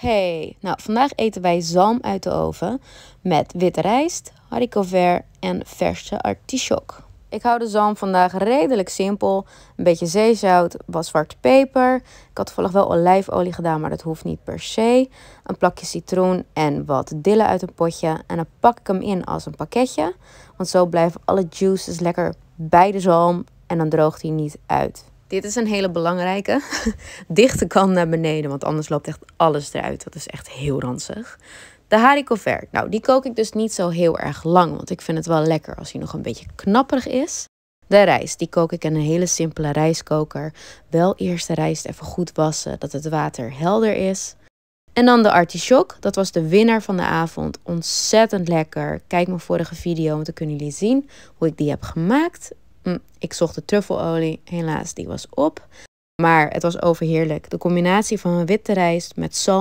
Hey, nou vandaag eten wij zalm uit de oven met witte rijst, haricot vert en verse artichok. Ik hou de zalm vandaag redelijk simpel. Een beetje zeezout, wat zwarte peper. Ik had toevallig wel olijfolie gedaan, maar dat hoeft niet per se. Een plakje citroen en wat dille uit een potje. En dan pak ik hem in als een pakketje. Want zo blijven alle juices lekker bij de zalm en dan droogt hij niet uit. Dit is een hele belangrijke. Dichte kan naar beneden, want anders loopt echt alles eruit. Dat is echt heel ranzig. De haricot vert. Nou, die kook ik dus niet zo heel erg lang, want ik vind het wel lekker als hij nog een beetje knapperig is. De rijst, die kook ik in een hele simpele rijstkoker. Wel eerst de rijst even goed wassen, dat het water helder is. En dan de artichok, dat was de winnaar van de avond. Ontzettend lekker. Kijk mijn vorige video, want dan kunnen jullie zien hoe ik die heb gemaakt. Hm, ik zocht de truffelolie. Helaas, die was op. Maar het was overheerlijk. De combinatie van witte rijst met zalm.